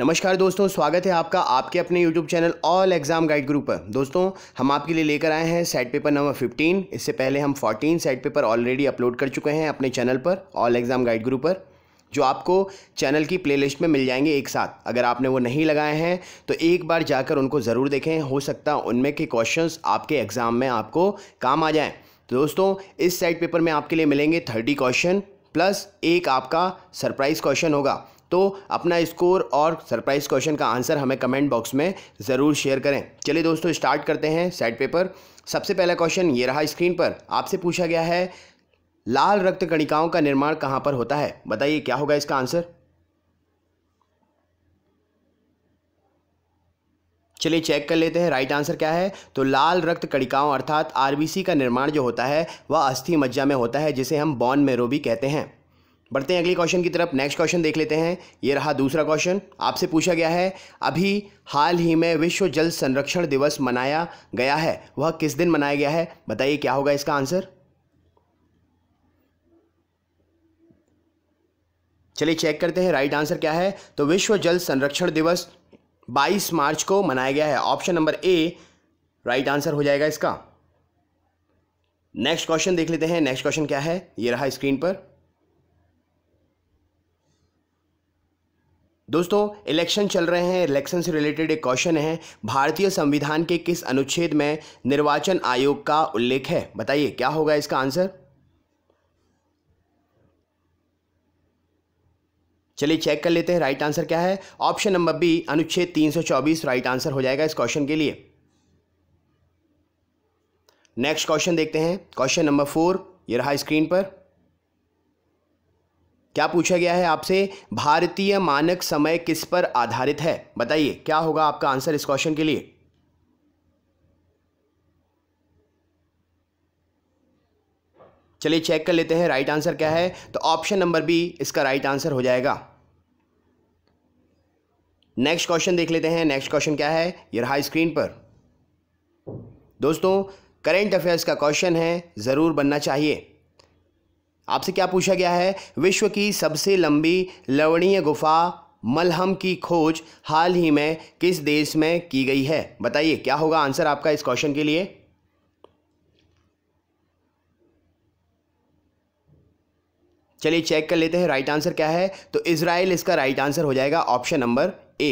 नमस्कार दोस्तों स्वागत है आपका आपके अपने YouTube channel all exam guide group पर दोस्तों हम आपके लिए लेकर आए हैं सेट पेपर नंबर 15 इससे पहले हम 14 सेट पेपर ऑलरेडी अपलोड कर चुके हैं अपने चैनल पर ऑल एग्जाम गाइड ग्रुप पर जो आपको चैनल की प्लेलिस्ट में मिल जाएंगे एक साथ अगर आपने वो नहीं लगाए हैं तो एक बार जाकर उनको ज़रूर देखें हो सकता उनमें के क्वेश्चन आपके एग्ज़ाम में आपको काम आ जाएँ तो दोस्तों इस सेट पेपर में आपके लिए मिलेंगे थर्टी क्वेश्चन प्लस एक आपका सरप्राइज़ क्वेश्चन होगा तो अपना स्कोर और सरप्राइज़ क्वेश्चन का आंसर हमें कमेंट बॉक्स में ज़रूर शेयर करें चलिए दोस्तों स्टार्ट करते हैं सेट पेपर सबसे पहला क्वेश्चन ये रहा स्क्रीन पर आपसे पूछा गया है लाल रक्त कणिकाओं का निर्माण कहाँ पर होता है बताइए क्या होगा इसका आंसर चलिए चेक कर लेते हैं राइट आंसर क्या है तो लाल रक्त कणिकाओं अर्थात आरबीसी का निर्माण जो होता है वह अस्थि मज्जा में होता है जिसे हम बॉन मेरो भी कहते हैं बढ़ते हैं अगले क्वेश्चन की तरफ नेक्स्ट क्वेश्चन देख लेते हैं ये रहा दूसरा क्वेश्चन आपसे पूछा गया है अभी हाल ही में विश्व जल संरक्षण दिवस मनाया गया है वह किस दिन मनाया गया है बताइए क्या होगा इसका आंसर चलिए चेक करते हैं राइट आंसर क्या है तो विश्व जल संरक्षण दिवस 22 मार्च को मनाया गया है option number A right answer हो जाएगा इसका नेक्स्ट क्वेश्चन देख लेते हैं नेक्स्ट क्वेश्चन क्या है ये रहा स्क्रीन पर दोस्तों इलेक्शन चल रहे हैं इलेक्शन से रिलेटेड एक क्वेश्चन है भारतीय संविधान के किस अनुच्छेद में निर्वाचन आयोग का उल्लेख है बताइए क्या होगा इसका आंसर चलिए चेक कर लेते हैं राइट आंसर क्या है ऑप्शन नंबर बी अनुच्छेद 324 राइट आंसर हो जाएगा इस क्वेश्चन के लिए नेक्स्ट क्वेश्चन देखते हैं क्वेश्चन नंबर फोर ये रहा स्क्रीन पर क्या पूछा गया है आपसे भारतीय मानक समय किस पर आधारित है बताइए क्या होगा आपका आंसर इस क्वेश्चन के लिए चलिए चेक कर लेते हैं राइट आंसर क्या है तो ऑप्शन नंबर बी इसका राइट आंसर हो जाएगा नेक्स्ट क्वेश्चन देख लेते हैं नेक्स्ट क्वेश्चन क्या है ये रहा स्क्रीन पर दोस्तों करेंट अफेयर्स का क्वेश्चन है ज़रूर बनना चाहिए आपसे क्या पूछा गया है विश्व की सबसे लंबी लवणीय गुफा मलहम की खोज हाल ही में किस देश में की गई है बताइए क्या होगा आंसर आपका इस क्वेश्चन के लिए चलिए चेक कर लेते हैं राइट आंसर क्या है तो इसराइल इसका राइट आंसर हो जाएगा option number A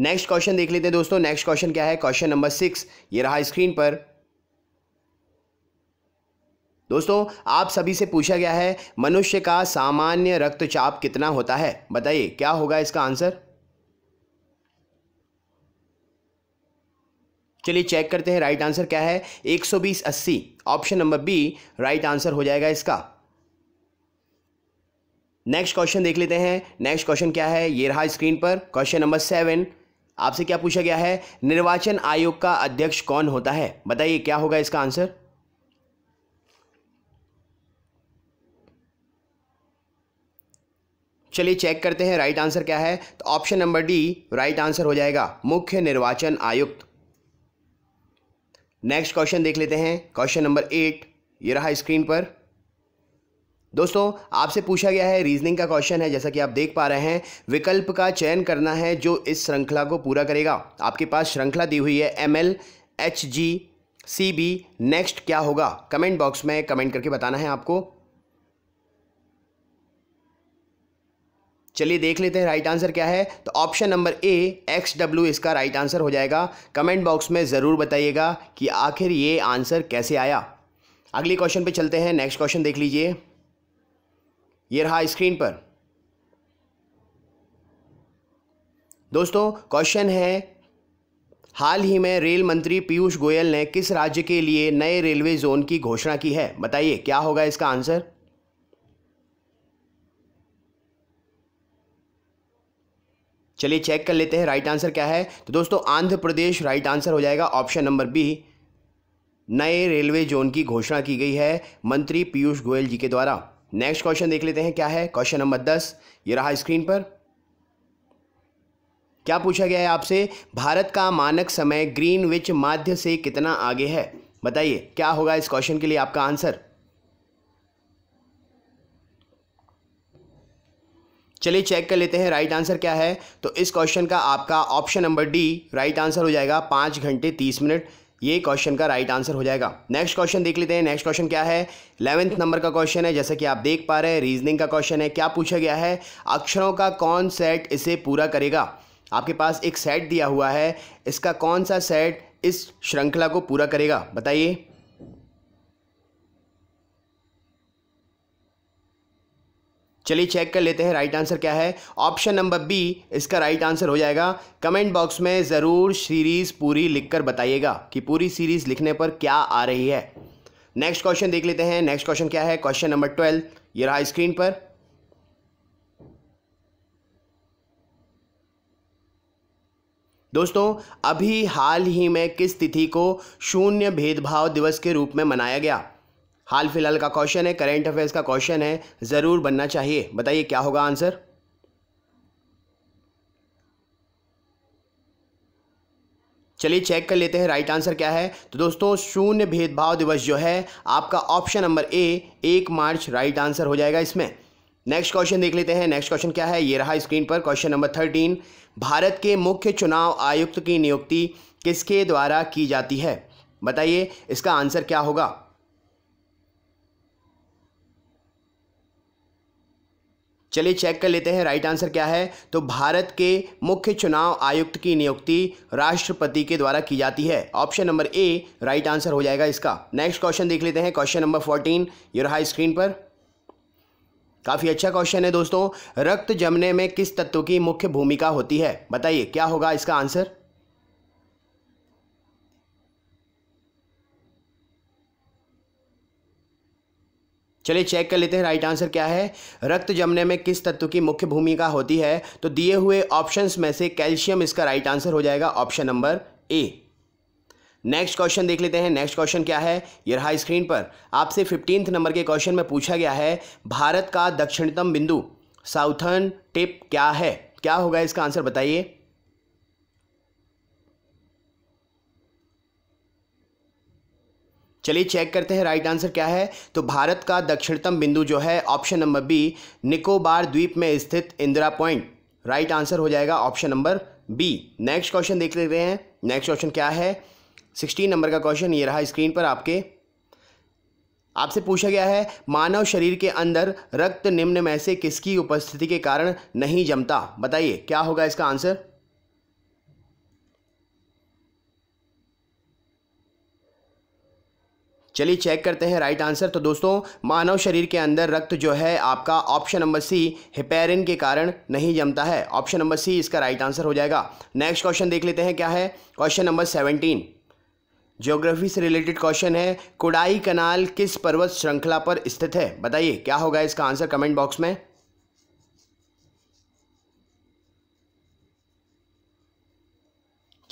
next question देख लेते हैं दोस्तों नेक्स्ट क्वेश्चन क्या है क्वेश्चन नंबर सिक्स ये रहा स्क्रीन पर दोस्तों आप सभी से पूछा गया है मनुष्य का सामान्य रक्तचाप कितना होता है बताइए क्या होगा इसका आंसर चलिए चेक करते हैं राइट आंसर क्या है 120 80 option number B right answer हो जाएगा इसका नेक्स्ट क्वेश्चन देख लेते हैं नेक्स्ट क्वेश्चन क्या है ये रहा स्क्रीन पर क्वेश्चन नंबर सेवन आपसे क्या पूछा गया है निर्वाचन आयोग का अध्यक्ष कौन होता है बताइए क्या होगा इसका आंसर चलिए चेक करते हैं राइट आंसर क्या है तो option number D right answer हो जाएगा मुख्य निर्वाचन आयुक्त नेक्स्ट क्वेश्चन देख लेते हैं क्वेश्चन नंबर एट ये रहा स्क्रीन पर दोस्तों आपसे पूछा गया है रीजनिंग का क्वेश्चन है जैसा कि आप देख पा रहे हैं विकल्प का चयन करना है जो इस श्रृंखला को पूरा करेगा आपके पास श्रृंखला दी हुई है M L H G C B next क्या होगा कमेंट बॉक्स में कमेंट करके बताना है आपको चलिए देख लेते हैं राइट आंसर क्या है तो option number A X W इसका राइट आंसर हो जाएगा कमेंट बॉक्स में ज़रूर बताइएगा कि आखिर ये आंसर कैसे आया अगले क्वेश्चन पे चलते हैं नेक्स्ट क्वेश्चन देख लीजिए ये रहा स्क्रीन पर दोस्तों क्वेश्चन है हाल ही में रेल मंत्री पीयूष गोयल ने किस राज्य के लिए नए रेलवे जोन की घोषणा की है बताइए क्या होगा इसका आंसर चलिए चेक कर लेते हैं राइट आंसर क्या है तो दोस्तों आंध्र प्रदेश राइट आंसर हो जाएगा ऑप्शन नंबर बी नए रेलवे जोन की घोषणा की गई है मंत्री पीयूष गोयल जी के द्वारा नेक्स्ट क्वेश्चन देख लेते हैं क्या है क्वेश्चन नंबर दस ये रहा स्क्रीन पर क्या पूछा गया है आपसे भारत का मानक समय ग्रीन विच माध्य से कितना आगे है बताइए क्या होगा इस क्वेश्चन के लिए आपका आंसर चलिए चेक कर लेते हैं राइट आंसर क्या है तो इस क्वेश्चन का आपका option number D right answer हो जाएगा पाँच घंटे तीस मिनट ये क्वेश्चन का राइट आंसर हो जाएगा नेक्स्ट क्वेश्चन देख लेते हैं नेक्स्ट क्वेश्चन क्या है इलेवेंथ नंबर का क्वेश्चन है जैसा कि आप देख पा रहे हैं रीजनिंग का क्वेश्चन है क्या पूछा गया है अक्षरों का कौन सेट इसे पूरा करेगा आपके पास एक सेट दिया हुआ है इसका कौन सा सेट इस श्रृंखला को पूरा करेगा बताइए चलिए चेक कर लेते हैं राइट आंसर क्या है ऑप्शन नंबर बी इसका राइट आंसर हो जाएगा कमेंट बॉक्स में ज़रूर सीरीज़ पूरी लिखकर बताइएगा कि पूरी सीरीज़ लिखने पर क्या आ रही है नेक्स्ट क्वेश्चन देख लेते हैं नेक्स्ट क्वेश्चन क्या है क्वेश्चन नंबर ट्वेल्व ये रहा स्क्रीन पर दोस्तों अभी हाल ही में किस तिथि को शून्य भेदभाव दिवस के रूप में मनाया गया हाल फिलहाल का क्वेश्चन है करेंट अफेयर्स का क्वेश्चन है ज़रूर बनना चाहिए बताइए क्या होगा आंसर चलिए चेक कर लेते हैं राइट आंसर क्या है तो दोस्तों शून्य भेदभाव दिवस जो है आपका ऑप्शन नंबर ए एक मार्च राइट आंसर हो जाएगा इसमें नेक्स्ट क्वेश्चन देख लेते हैं नेक्स्ट क्वेश्चन क्या है ये रहा स्क्रीन पर क्वेश्चन नंबर थर्टीन भारत के मुख्य चुनाव आयुक्त की नियुक्ति किसके द्वारा की जाती है बताइए इसका आंसर क्या होगा चलिए चेक कर लेते हैं राइट आंसर क्या है तो भारत के मुख्य चुनाव आयुक्त की नियुक्ति राष्ट्रपति के द्वारा की जाती है option number A right answer हो जाएगा इसका नेक्स्ट क्वेश्चन देख लेते हैं क्वेश्चन नंबर फोर्टीन ये रहा स्क्रीन पर काफ़ी अच्छा क्वेश्चन है दोस्तों रक्त जमने में किस तत्व की मुख्य भूमिका होती है बताइए क्या होगा इसका आंसर चलिए चेक कर लेते हैं राइट आंसर क्या है रक्त जमने में किस तत्व की मुख्य भूमिका होती है तो दिए हुए ऑप्शंस में से कैल्शियम इसका राइट आंसर हो जाएगा option number A next question देख लेते हैं नेक्स्ट क्वेश्चन क्या है ये रहा स्क्रीन पर आपसे फिफ्टींथ नंबर के क्वेश्चन में पूछा गया है भारत का दक्षिणतम बिंदु साउथर्न टिप क्या है क्या होगा इसका आंसर बताइए चलिए चेक करते हैं राइट आंसर क्या है तो भारत का दक्षिणतम बिंदु जो है ऑप्शन नंबर बी निकोबार द्वीप में स्थित इंदिरा पॉइंट राइट आंसर हो जाएगा option number B next question देख लेते हैं नेक्स्ट क्वेश्चन क्या है सिक्सटीन नंबर का क्वेश्चन ये रहा स्क्रीन पर आपके आपसे पूछा गया है मानव शरीर के अंदर रक्त निम्न में से किसकी उपस्थिति के कारण नहीं जमता बताइए क्या होगा इसका आंसर चलिए चेक करते हैं राइट आंसर तो दोस्तों मानव शरीर के अंदर रक्त जो है आपका ऑप्शन नंबर सी हिपेरिन के कारण नहीं जमता है ऑप्शन नंबर सी इसका राइट आंसर हो जाएगा नेक्स्ट क्वेश्चन देख लेते हैं क्या है क्वेश्चन नंबर सेवनटीन ज्योग्राफी से रिलेटेड क्वेश्चन है कुड़ाई कनाल किस पर्वत श्रृंखला पर स्थित है बताइए क्या होगा इसका आंसर कमेंट बॉक्स में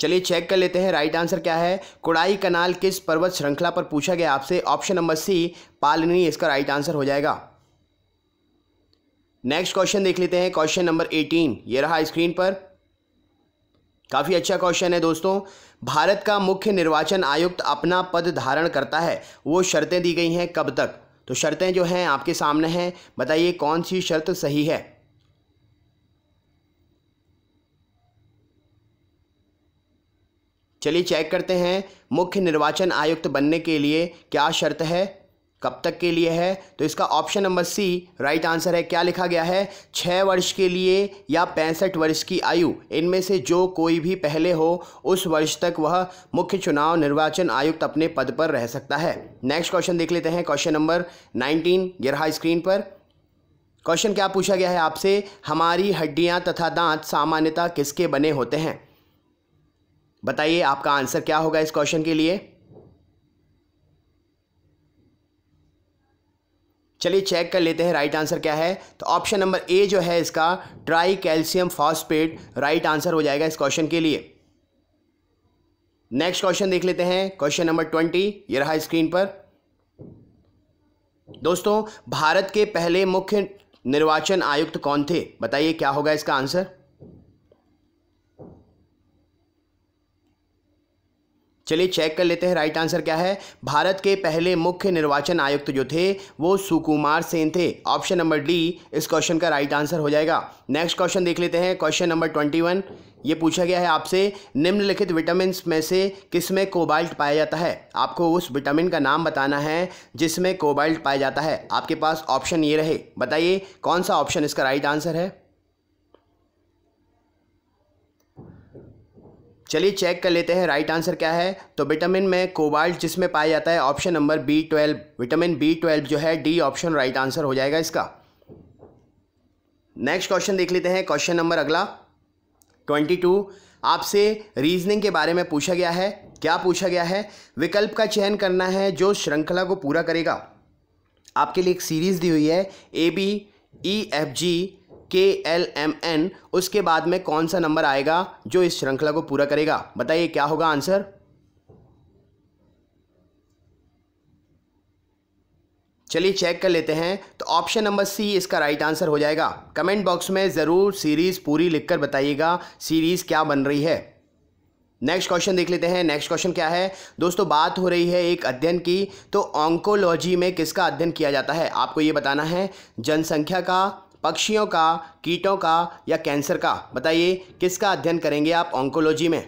चलिए चेक कर लेते हैं राइट आंसर क्या है कुड़ाई कनाल किस पर्वत श्रृंखला पर पूछा गया आपसे ऑप्शन नंबर सी पालनी इसका राइट आंसर हो जाएगा नेक्स्ट क्वेश्चन देख लेते हैं क्वेश्चन नंबर एटीन ये रहा स्क्रीन पर काफ़ी अच्छा क्वेश्चन है दोस्तों भारत का मुख्य निर्वाचन आयुक्त अपना पद धारण करता है वो शर्तें दी गई हैं कब तक तो शर्तें जो हैं आपके सामने हैं बताइए कौन सी शर्त सही है चलिए चेक करते हैं मुख्य निर्वाचन आयुक्त बनने के लिए क्या शर्त है कब तक के लिए है तो इसका option number C right answer है क्या लिखा गया है छः वर्ष के लिए या पैंसठ वर्ष की आयु इनमें से जो कोई भी पहले हो उस वर्ष तक वह मुख्य चुनाव निर्वाचन आयुक्त अपने पद पर रह सकता है नेक्स्ट क्वेश्चन देख लेते हैं क्वेश्चन नंबर नाइनटीन रहा स्क्रीन पर क्वेश्चन क्या पूछा गया है आपसे हमारी हड्डियाँ तथा दांत सामान्यतः किसके बने होते हैं बताइए आपका आंसर क्या होगा इस क्वेश्चन के लिए चलिए चेक कर लेते हैं राइट आंसर क्या है तो ऑप्शन नंबर ए जो है इसका tricalcium phosphate right answer हो जाएगा इस क्वेश्चन के लिए नेक्स्ट क्वेश्चन देख लेते हैं क्वेश्चन नंबर ट्वेंटी ये रहा स्क्रीन पर दोस्तों भारत के पहले मुख्य निर्वाचन आयुक्त कौन थे बताइए क्या होगा इसका आंसर चलिए चेक कर लेते हैं राइट आंसर क्या है भारत के पहले मुख्य निर्वाचन आयुक्त जो थे वो सुकुमार सेन थे ऑप्शन नंबर डी इस क्वेश्चन का राइट आंसर हो जाएगा नेक्स्ट क्वेश्चन देख लेते हैं क्वेश्चन नंबर ट्वेंटी वन ये पूछा गया है आपसे निम्नलिखित विटामिन में से किसमें कोबाल्ट पाया जाता है आपको उस विटामिन का नाम बताना है जिसमें कोबाल्ट पाया जाता है आपके पास ऑप्शन ये रहे बताइए कौन सा ऑप्शन इसका राइट आंसर है चलिए चेक कर लेते हैं राइट आंसर क्या है तो विटामिन में कोबाल्ट जिसमें पाया जाता है option number B twelve vitamin B twelve जो है डी ऑप्शन राइट आंसर हो जाएगा इसका नेक्स्ट क्वेश्चन देख लेते हैं क्वेश्चन नंबर अगला ट्वेंटी टू आपसे रीजनिंग के बारे में पूछा गया है क्या पूछा गया है विकल्प का चयन करना है जो श्रृंखला को पूरा करेगा आपके लिए एक सीरीज दी हुई है A B E F G के एल एम एन उसके बाद में कौन सा नंबर आएगा जो इस श्रृंखला को पूरा करेगा बताइए क्या होगा आंसर चलिए चेक कर लेते हैं तो ऑप्शन नंबर सी इसका राइट आंसर हो जाएगा कमेंट बॉक्स में ज़रूर सीरीज़ पूरी लिखकर बताइएगा सीरीज़ क्या बन रही है नेक्स्ट क्वेश्चन देख लेते हैं नेक्स्ट क्वेश्चन क्या है दोस्तों बात हो रही है एक अध्ययन की तो ऑंकोलॉजी में किसका अध्ययन किया जाता है आपको ये बताना है जनसंख्या का पक्षियों का कीटों का या कैंसर का बताइए किसका अध्ययन करेंगे आप ऑन्कोलॉजी में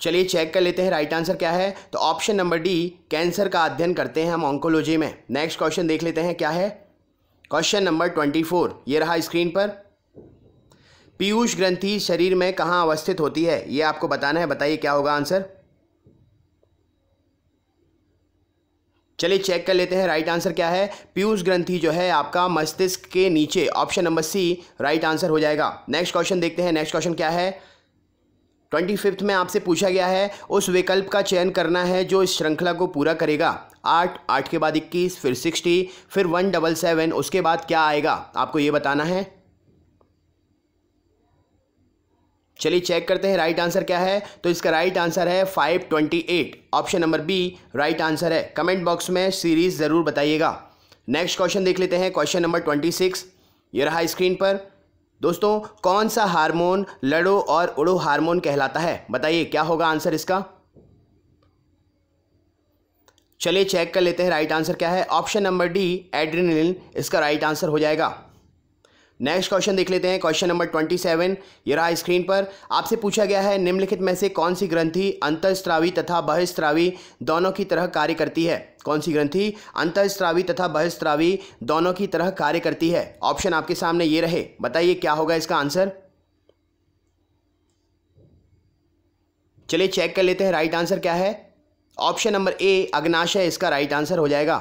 चलिए चेक कर लेते हैं राइट आंसर क्या है तो ऑप्शन नंबर डी कैंसर का अध्ययन करते हैं हम ऑन्कोलॉजी में नेक्स्ट क्वेश्चन देख लेते हैं क्या है क्वेश्चन नंबर ट्वेंटी फोर ये रहा स्क्रीन पर पीयूष ग्रंथि शरीर में कहाँ अवस्थित होती है ये आपको बताना है बताइए क्या होगा आंसर चलिए चेक कर लेते हैं राइट आंसर क्या है पीयूष ग्रंथि जो है आपका मस्तिष्क के नीचे option number C right answer हो जाएगा नेक्स्ट क्वेश्चन देखते हैं नेक्स्ट क्वेश्चन क्या है ट्वेंटी फिफ्थ में आपसे पूछा गया है उस विकल्प का चयन करना है जो इस श्रृंखला को पूरा करेगा आठ आठ के बाद इक्कीस फिर सिक्सटी फिर वन डबल सेवन उसके बाद क्या आएगा आपको ये बताना है चलिए चेक करते हैं राइट आंसर क्या है तो इसका राइट आंसर है 528 option number B right answer है कमेंट बॉक्स में सीरीज ज़रूर बताइएगा नेक्स्ट क्वेश्चन देख लेते हैं क्वेश्चन नंबर 26 ये रहा स्क्रीन पर दोस्तों कौन सा हार्मोन लड़ो और उड़ो हार्मोन कहलाता है बताइए क्या होगा आंसर इसका चलिए चेक कर लेते हैं राइट आंसर क्या है ऑप्शन नंबर डी एड्रीन इसका राइट आंसर हो जाएगा नेक्स्ट क्वेश्चन देख लेते हैं क्वेश्चन नंबर ट्वेंटी सेवन ये रहा स्क्रीन पर आपसे पूछा गया है निम्नलिखित में से कौन सी ग्रंथि अंतस्त्रावी तथा बहिस्त्रावी दोनों की तरह कार्य करती है कौन सी ग्रंथि अंतस्त्रावी तथा बहिस्त्रावी दोनों की तरह कार्य करती है ऑप्शन आपके सामने ये रहे बताइए क्या होगा इसका आंसर चलिए चेक कर लेते हैं राइट आंसर क्या है ऑप्शन नंबर ए अग्नाशय इसका राइट आंसर हो जाएगा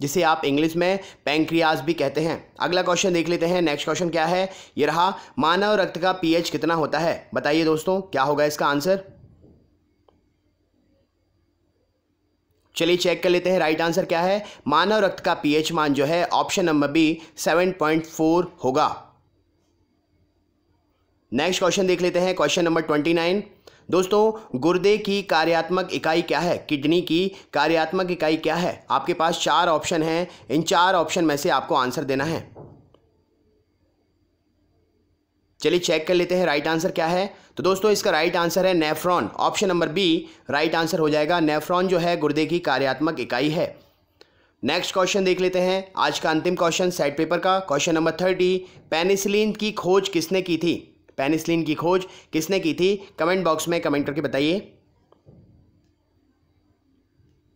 जिसे आप इंग्लिश में पैंक्रियाज भी कहते हैं अगला क्वेश्चन देख लेते हैं नेक्स्ट क्वेश्चन क्या है ये रहा मानव रक्त का पीएच कितना होता है बताइए दोस्तों क्या होगा इसका आंसर चलिए चेक कर लेते हैं राइट आंसर क्या है मानव रक्त का पीएच मान जो है ऑप्शन नंबर बी 7.4 होगा नेक्स्ट क्वेश्चन देख लेते हैं क्वेश्चन नंबर नाइन दोस्तों गुर्दे की कार्यात्मक इकाई क्या है किडनी की कार्यात्मक इकाई क्या है आपके पास चार ऑप्शन हैं इन चार ऑप्शन में से आपको आंसर देना है चलिए चेक कर लेते हैं राइट आंसर क्या है तो दोस्तों इसका राइट आंसर है nephron option number B right answer हो जाएगा नेफ्रॉन जो है गुर्दे की कार्यात्मक इकाई है नेक्स्ट क्वेश्चन देख लेते हैं आज का अंतिम क्वेश्चन सेट पेपर का क्वेश्चन नंबर थर्टी पेनिसिलिन की खोज किसने की थी पेनिसलिन की खोज किसने की थी कमेंट बॉक्स में कमेंट करके बताइए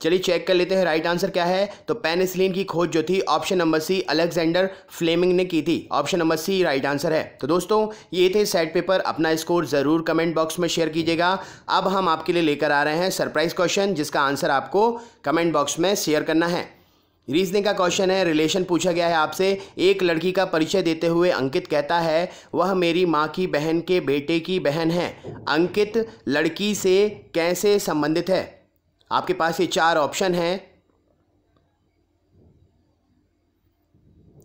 चलिए चेक कर लेते हैं राइट आंसर क्या है तो पेनिसलिन की खोज जो थी option number C Alexander Fleming ने की थी option number C right answer है तो दोस्तों ये थे सेट पेपर अपना स्कोर ज़रूर कमेंट बॉक्स में शेयर कीजिएगा अब हम आपके लिए लेकर आ रहे हैं सरप्राइज क्वेश्चन जिसका आंसर आपको कमेंट बॉक्स में शेयर करना है रीजनिंग का क्वेश्चन है रिलेशन पूछा गया है आपसे एक लड़की का परिचय देते हुए अंकित कहता है वह मेरी माँ की बहन के बेटे की बहन है अंकित लड़की से कैसे संबंधित है आपके पास ये चार ऑप्शन हैं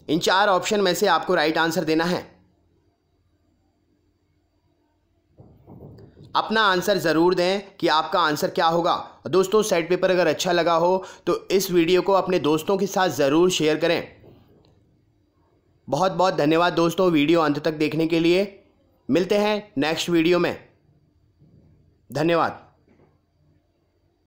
इन चार ऑप्शन में से आपको राइट आंसर देना है अपना आंसर ज़रूर दें कि आपका आंसर क्या होगा दोस्तों सेट पेपर अगर अच्छा लगा हो तो इस वीडियो को अपने दोस्तों के साथ ज़रूर शेयर करें बहुत बहुत धन्यवाद दोस्तों वीडियो अंत तक देखने के लिए मिलते हैं नेक्स्ट वीडियो में धन्यवाद